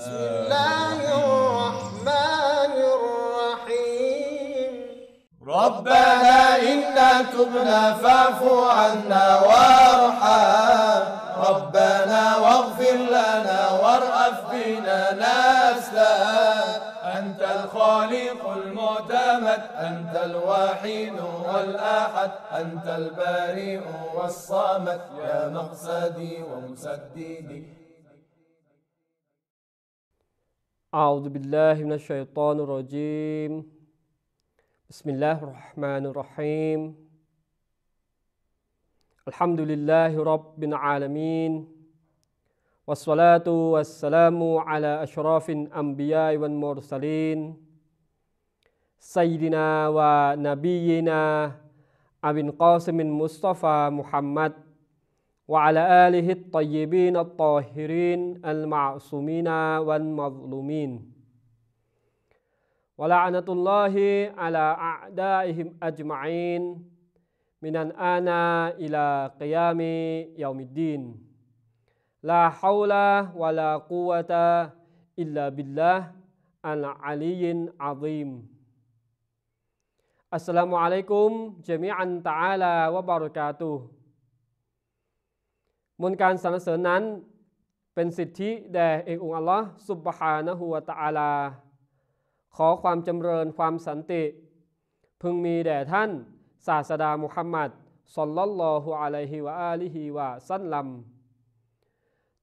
بسم الله الرحمن الرحيم ربنا إنا تبنا فاعف عنا وارحم ربنا واغفر لنا وارأف بنا نسلا أنت الخالق المعتمد أنت الوحيد والأحد أنت البارئ والصمد يا مقصدي ومسددي أعوذ بالله من الشيطان الرجيم بسم الله الرحمن الرحيم الحمد لله رب العالمين والصلاة والسلام على أشرف الأنبياء والمرسلين سيدنا ونبينا أبي القاسم المصطفى محمد وعلى آله الطيبين الطاهرين المعصومين والمظلومين ولعنة الله على أعدائهم أجمعين من الآن إلى قيام يوم الدين لا حول ولا قوة إلا بالله العلي العظيم السلام عليكم جميعا تعالى وبركاته มนการสรรเสริญนั้น เป็นสิทธิแด่เอกองอัลลอฮ์สุบฮานะฮูวะตะอาลา ขอความจำเริญความสันติพึงมีแด่ท่าน ศาสดามุฮัมมัดสลลัลลอฮุอะลัยฮิวะอาลิฮิวะสัลลัม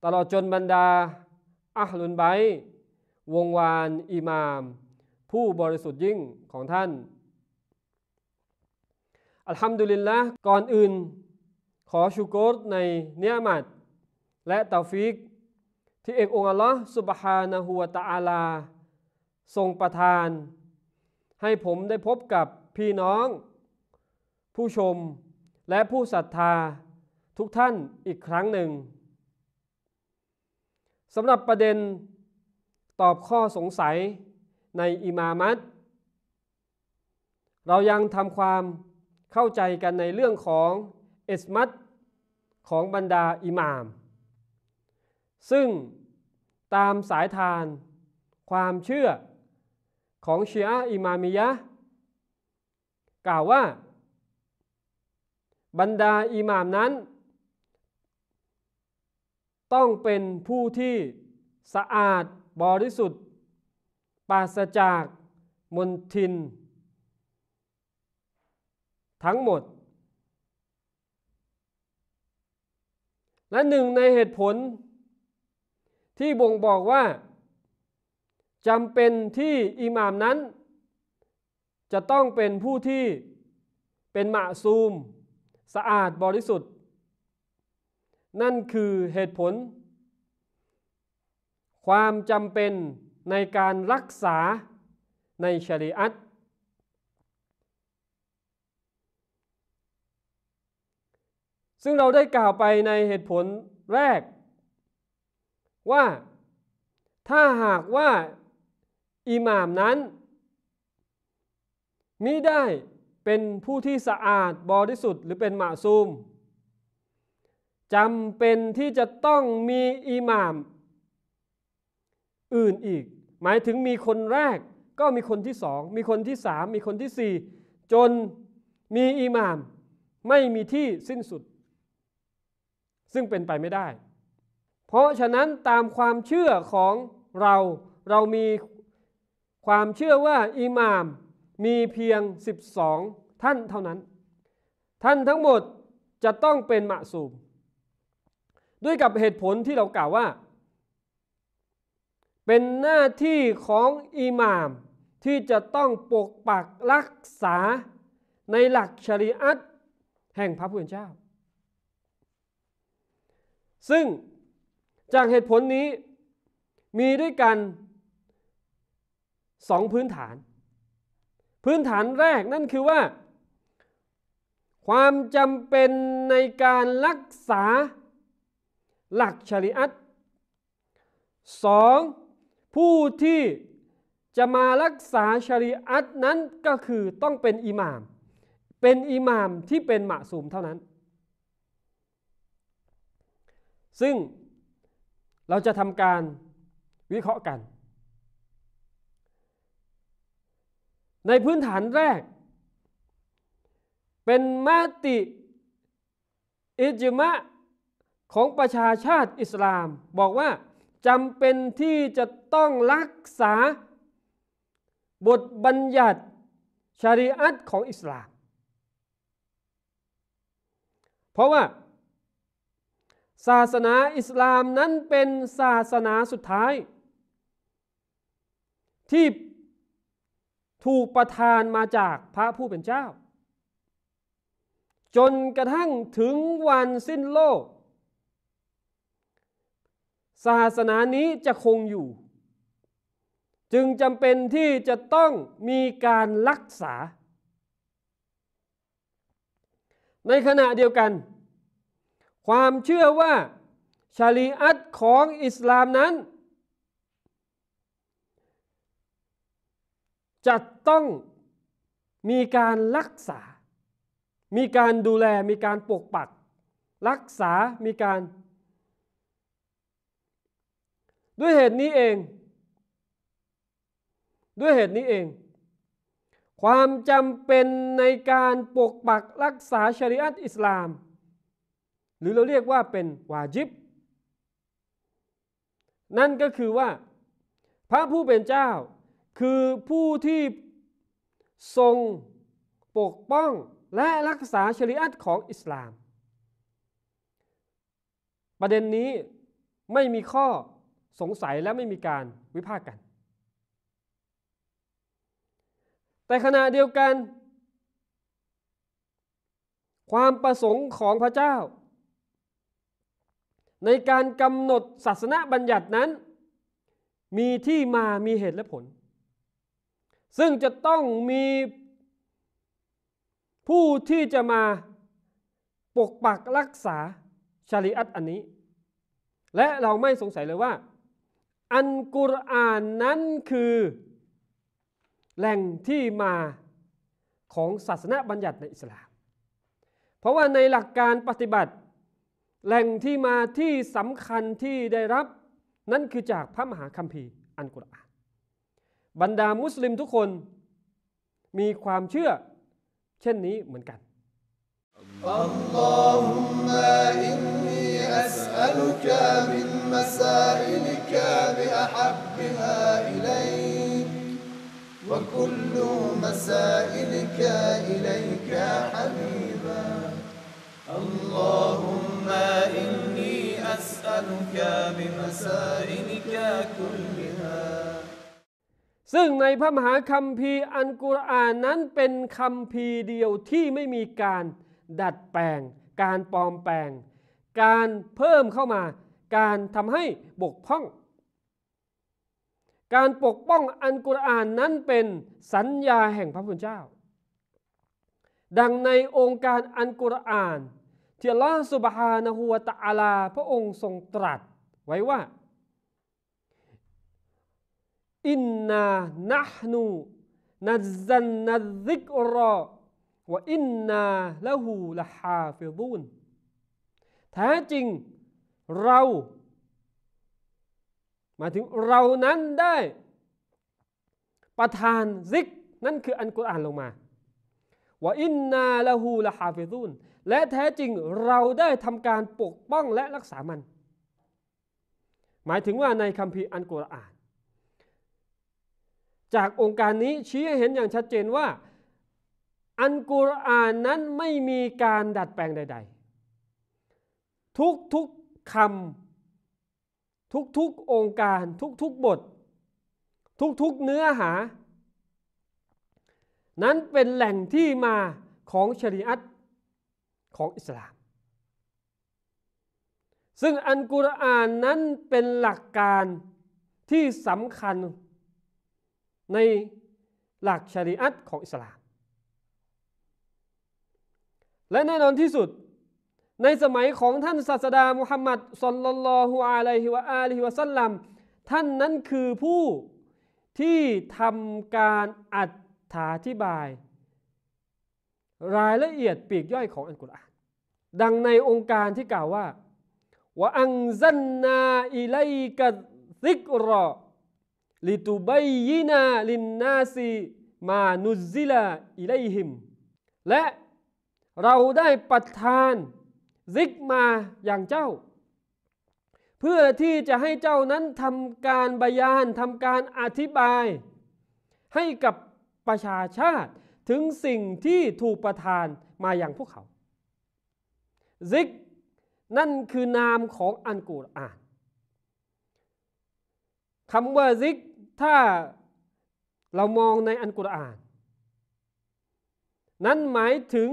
ตลอดจนบรรดาอัลลุนไบวงวานอิมาม ผู้บริสุทธิ์ยิ่งของท่านอัลฮัมดุลิลละก่อนอื่นขอชูโกรในเนียมัดและตาฟิก ที่เอกองค์อัลลอฮสุบฮานะฮัวตะอาลา ทรงประทาน ให้ผมได้พบกับพี่น้อง ผู้ชมและผู้ศรัทธาทุกท่านอีกครั้งหนึ่งสำหรับประเด็นตอบข้อสงสัยในอิมามัดเรายังทำความเข้าใจกันในเรื่องของเอสมัตของบรรดาอิหมาม ซึ่งตามสายทานความเชื่อของเชียอิมามิยะกล่าวว่า บรรดาอิหมามนั้น ต้องเป็นผู้ที่สะอาดบริสุทธิ์ปราศจากมนทิน ทั้งหมดและหนึ่งในเหตุผล ที่บ่งบอกว่าจำเป็นที่อิหมามนั้น จะต้องเป็นผู้ที่เป็นมะซูม สะอาดบริสุทธิ์ นั่นคือเหตุผล ความจำเป็นในการรักษาในชริอัตซึ่งเราได้กล่าวไปในเหตุผลแรก ว่า ถ้าหากว่าอิหม่ามนั้นมิได้เป็นผู้ที่สะอาดบริสุทธิ์หรือเป็นหมาซูมจำเป็นที่จะต้องมีอิหม่าม อื่นอีก หมายถึงมีคนแรกก็มีคนที่สองมีคนที่สามมีคนที่สี่จนมีอิหม่าม ไม่มีที่สิ้นสุดซึ่งเป็นไปไม่ได้ เพราะฉะนั้นตามความเชื่อของเราเรามีความเชื่อว่าอิหม่ามมีเพียง 12 ท่านเท่านั้น ท่านทั้งหมดจะต้องเป็นมะซูม ด้วยกับเหตุผลที่เรากล่าวว่า เป็นหน้าที่ของอิหม่าม ที่จะต้องปกปักรักษาในหลักชริอัตแห่งพระผู้เป็นเจ้าซึ่งจากเหตุผลนี้มีด้วยกันสองพื้นฐาน พื้นฐานแรกนั่นคือว่า ความจำเป็นในการรักษาหลักชริอัตสองผู้ที่จะมารักษาชริอัตนั้นก็คือต้องเป็นอิหมาม เป็นอิหมามที่เป็นมะสูมเท่านั้นซึ่งเราจะทำการวิเคราะห์กัน ในพื้นฐานแรก เป็นมาติ อิจมะของประชาชาติอิสลามบอกว่าจำเป็นที่จะต้องรักษา บทบัญญัติชาริอัตของอิสลาม เพราะว่าศาสนาอิสลามนั้นเป็นศาสนาสุดท้าย ที่ถูกประทานมาจากพระผู้เป็นเจ้า จนกระทั่งถึงวันสิ้นโลก ศาสนานี้จะคงอยู่ จึงจำเป็นที่จะต้องมีการรักษา ในขณะเดียวกันความเชื่อว่าชารีอัตของอิสลามนั้น จะต้องมีการรักษา มีการดูแล มีการปกปัก รักษา มีการ ด้วยเหตุนี้เอง ด้วยเหตุนี้เอง ความจำเป็นในการปกปักรักษาชริอัตอิสลามหรือเราเรียกว่าเป็นวาจิบ นั่นก็คือว่า พระผู้เป็นเจ้า คือผู้ที่ทรงปกป้องและรักษาชริอัตของอิสลาม ประเด็นนี้ไม่มีข้อสงสัยและไม่มีการวิพากษ์กัน แต่ขณะเดียวกัน ความประสงค์ของพระเจ้าในการกำหนดศาสนาบัญญัตินั้น มีที่มามีเหตุและผล ซึ่งจะต้องมีผู้ที่จะมาปกปักรักษาชาริอัตอันนี้ และเราไม่สงสัยเลยว่า อันกุรอานนั้นคือ แหล่งที่มาของศาสนาบัญญัติในอิสลามเพราะว่าในหลักการปฏิบัติแหล่งที่มาที่สำคัญที่ได้รับ นั่นคือจากพระมหาคัมภีร์อันกุรอานบรรดามุสลิมทุกคน มีความเชื่อ เช่นนี้เหมือนกัน ا اللهم إني أسألك بمسائلك كلها ซึ่งในพระมหาคัมภีร์อันกุรอานนั้นเป็นคัมภีร์เดียวที่ไม่มีการดัดแปลง การปลอมแปลง การเพิ่มเข้ามาการทำให้บกพร่อง การปกป้องอันกุรอานนั้นเป็นสัญญาแห่งพระพุทธเจ้าดังในองค์การอันกุรอานที่ลอสุบฮานะฮูวะตะอาลาพระองค์ทรงตรัส ไว้ว่าอินนานะนูนัซันนัซิกรอวะอินนาละหูละฮาฟิบูนแท้จริงเราหมายถึงเรานั้นได้ ประทานซิกนั่นคืออันกุรอานลงมาว่าอินนาละหูละฮาฟิซุนและแท้จริงเราได้ทำการปกป้องและรักษามัน หมายถึงว่าในคัมภีร์อันกุรอานจากองค์การนี้ชี้ให้เห็นอย่างชัดเจนว่าอันกุรอานนั้นไม่มีการดัดแปลงใดๆ ทุกๆคำทุกๆองค์การทุกๆบท ทุกๆเนื้อหานั้นเป็นแหล่งที่มาของชริอัตของอิสลาม ซึ่งอันกุรอานนั้นเป็นหลักการที่สำคัญในหลักชริอัตของอิสลาม และแน่นอนที่สุดในสมัยของท่านศาสดามุฮัมมัดสลลัลลอฮุอะลัยฮิวะอะลัยฮิวะสัลลัม ท่านนั้นคือผู้ที่ทำการอัดถาธิบาย รายละเอียดปีกย่อยของอัลกุรอานดังในองค์การที่กล่าวว่าว่าอังซันนาอิไลกะซิกรอลิตุบัยยินาลินนาซีมานุซิลาอิไลฮิมและเราได้ประทานซิกมาอย่างเจ้า เพื่อที่จะให้เจ้านั้นทำการบยานทำการอธิบายให้กับประชาชาติถึงสิ่งที่ถูกประทานมาอย่างพวกเขาซิกนั่นคือนามของอันกุรอานคำว่าซิกถ้าเรามองในอันกุรอานนั้นหมายถึง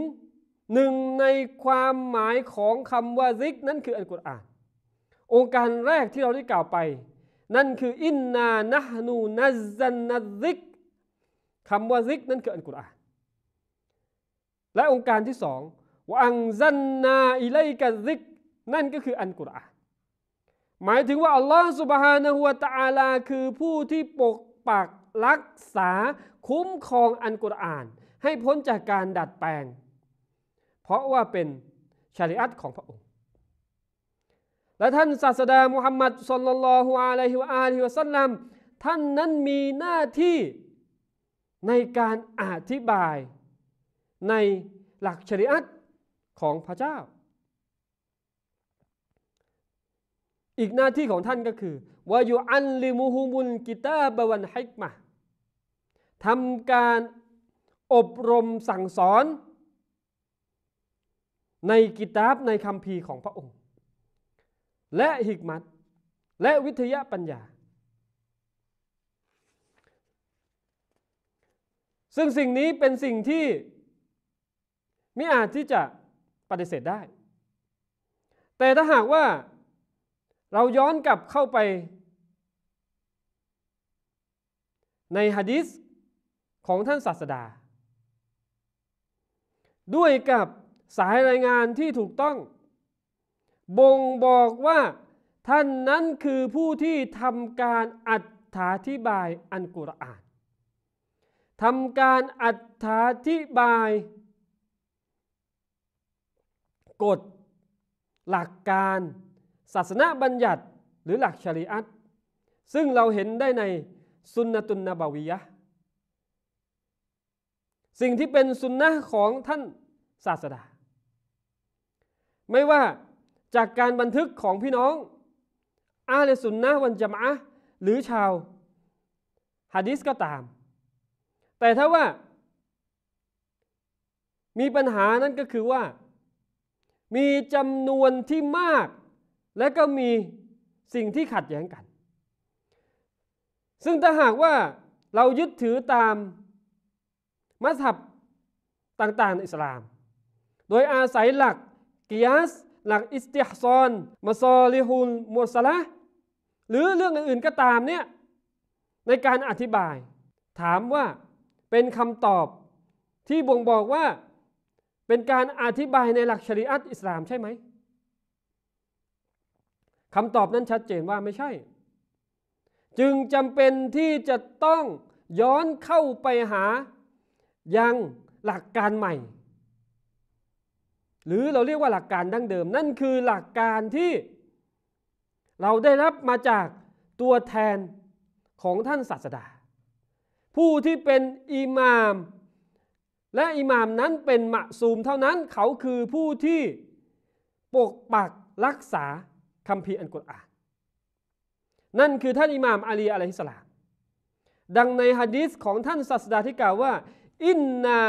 หนึ่งในความหมายของคำว่าซิก นั่นคืออันกุรอานองค์การแรกที่เราได้กล่าวไป นั่นคืออินนานะนูนัซันนัซิกคำว่าซิก นั้นคืออัลกุรอาน และองค์การที่สองวังซันนา อิเลกะซิก นั่นก็คืออัลกุรอานหมายถึงว่าอัลลอฮ์สุบฮานะฮุวตาลา คือผู้ที่ปกปักรักษาคุ้มครองอัลกุรอาน ให้พ้นจากการดัดแปลง เพราะว่าเป็นชริอัตของพระองค์ และท่านศาสดามุฮัมมัดสุลลัลฮุอะลัยฮิวะอาลิฮิวะสัลลัมท่านนั้นมีหน้าที่ในการอธิบายในหลักชริอัตของพระเจ้า อีกหน้าที่ของท่านก็คือวายุอันลิมูฮุมุลกิตาบวันไฮกมาทำการอบรมสั่งสอนในกิตาบในคำพีของพระองค์ และหิกมัตและวิทยาปัญญาซึ่งสิ่งนี้เป็นสิ่งที่ไม่อาจที่จะปฏิเสธได้ แต่ถ้าหากว่าเราย้อนกลับเข้าไปในฮะดิษของท่านศาสดา ด้วยกับสายรายงานที่ถูกต้อง บ่งบอกว่าท่านนั้นคือผู้ที่ทำการอัดถาธิบายอันกุรอานทำการอธิบายกฎ หลักการ ศาสนาบัญญัติหรือหลักชริอัตซึ่งเราเห็นได้ในสุนนตุนนบาวียะสิ่งที่เป็นสุนนะของท่านศาสดาไม่ว่าจากการบันทึกของพี่น้องอาเลสุนนะวันจามะหรือชาวฮะดิษก็ตามแต่ถ้าว่า มีปัญหานั้นก็คือว่า มีจำนวนที่มาก และก็มีสิ่งที่ขัดแย้งกัน ซึ่งถ้าหากว่าเรายึดถือตาม มัสฮับต่าง ๆ ในอิสลาม โดยอาศัยหลักกิยาสหลักอิสติฮซอนมาซอลิฮุลมุสละหรือเรื่องอื่นๆ ก็ตามเนี่ยในการอธิบายถามว่าเป็นคำตอบที่บ่งบอกว่าเป็นการอธิบายในหลักชริอัตอิสลามใช่ไหมคำตอบนั้นชัดเจนว่าไม่ใช่ จึงจำเป็นที่จะต้องย้อนเข้าไปหายังหลักการใหม่ หรือเราเรียกว่าหลักการดั้งเดิม นั่นคือหลักการที่เราได้รับมาจากตัวแทนของท่านศาสดาผู้ที่เป็นอิหมาม และอิหมามนั้นเป็นมะซูมเท่านั้นเขาคือผู้ที่ปกปักรักษาคำพีอันกุรอานนั่นคือท่านอิหมามอาลีอะลัยฮิสลามดังในฮะดีษของท่านศาสดาที่กล่าวว่าอินนา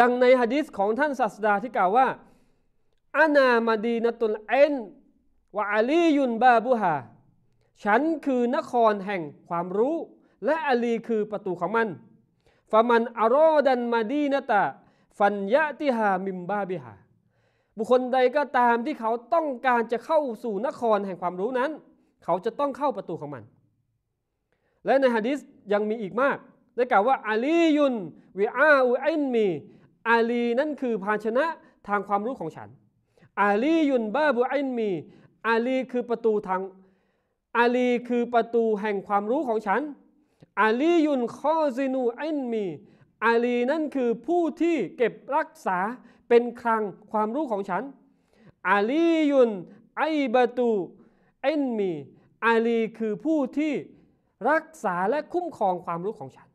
ดังในฮะดีษของท่านศาสดาที่กล่าวว่าอานามาดีนตุลเอนวะอาลียุน บาบุฮาฉันคือนครแห่งความรู้ และอาลีคือประตูของมันฟามันอารอดันมาดีนตะ ฟันยะติฮามิมบาบิฮา บุคคลใดก็ตามที่เขาต้องการจะเข้าสู่นครแห่งความรู้นั้น เขาจะต้องเข้าประตูของมัน และในฮะดิษยังมีอีกมาก ได้กล่าวว่าอาลียุนวิอาอุอินมีอาลีนั่นคือภาชนะทางความรู้ของฉันอาลียุนบาบุอินมีอาลี คือประตูทางอาลีคือประตูแห่งความรู้ของฉัน อาลียุนข้อซินูอินมี อาลีนั่นคือผู้ที่เก็บรักษาเป็นคลังความรู้ของฉัน อาลียุนไอประตูอินมี อาลีคือผู้ที่รักษาและคุ้มครองความรู้ของฉัน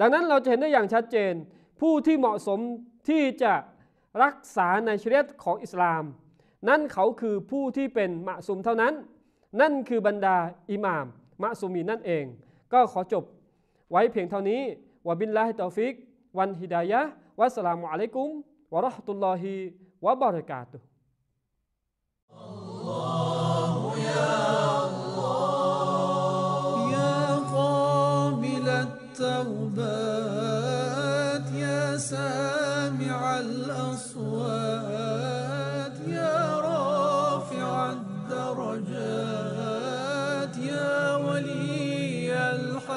ดังนั้นเราจะเห็นได้อย่างชัดเจน ผู้ที่เหมาะสมที่จะรักษาในชีวิตของอิสลาม นั่นเขาคือผู้ที่เป็นมะซุมเท่านั้นนั่นคือบรรดาอิหม่ามมะซูมีนั่นเอง ก็ขอจบ ไว้เพียงเท่านี้วะบิลลาฮิตอฟิกวันฮิดายะวัสสลามุอะลัยกุมวะราะห์ตุลลอฮิวะบะเราะกาตุ ا ل ت و ب ا ت يا سامع ا ل ص و ا ت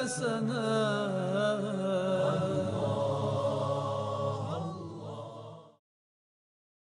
حسنات